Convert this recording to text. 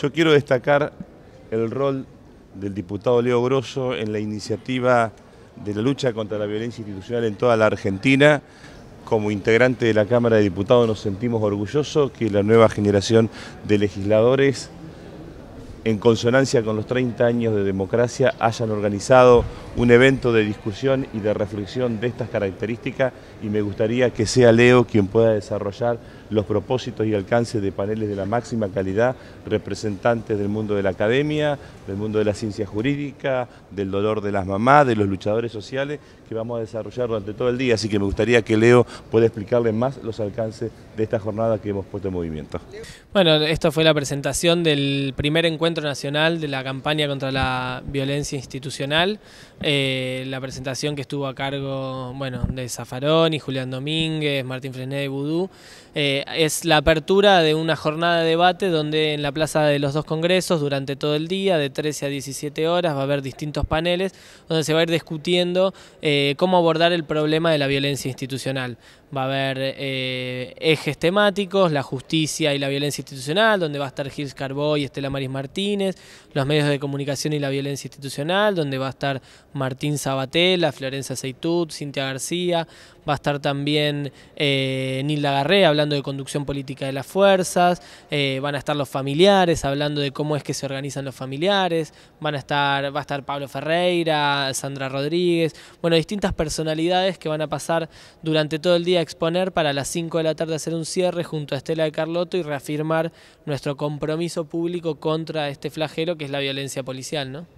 Yo quiero destacar el rol del diputado Leo Grosso en la iniciativa de la lucha contra la violencia institucional en toda la Argentina. Como integrante de la Cámara de Diputados nos sentimos orgullosos que la nueva generación de legisladores, en consonancia con los 30 años de democracia, hayan organizado un evento de discusión y de reflexión de estas características y me gustaría que sea Leo quien pueda desarrollar los propósitos y alcances de paneles de la máxima calidad, representantes del mundo de la academia, del mundo de la ciencia jurídica, del dolor de las mamás, de los luchadores sociales que vamos a desarrollar durante todo el día, así que me gustaría que Leo pueda explicarle más los alcances de esta jornada que hemos puesto en movimiento. Bueno, esta fue la presentación del primer encuentro nacional de la campaña contra la violencia institucional. Eh, la presentación que estuvo a cargo bueno, de Zafarón y Julián Domínguez, Martín Fresné y Vudú. Eh, es la apertura de una jornada de debate donde en la plaza de los dos congresos durante todo el día, de 13 a 17 horas, va a haber distintos paneles donde se va a ir discutiendo eh, cómo abordar el problema de la violencia institucional. Va a haber ejes temáticos, la justicia y la violencia institucional, donde va a estar Gilles Carbó y Estela Maris Martínez, los medios de comunicación y la violencia institucional, donde va a estar Martín Sabatella, Florencia Seitud, Cintia García, va a estar también eh, Nilda Garré hablando de conducción política de las fuerzas, eh, van a estar los familiares hablando de cómo es que se organizan los familiares, van a estar, va a estar Pablo Ferreira, Sandra Rodríguez, bueno, distintas personalidades que van a pasar durante todo el día a exponer para las 5 de la tarde hacer un cierre junto a Estela de Carlotto y reafirmar nuestro compromiso público contra este flagelo que es la violencia policial, ¿no?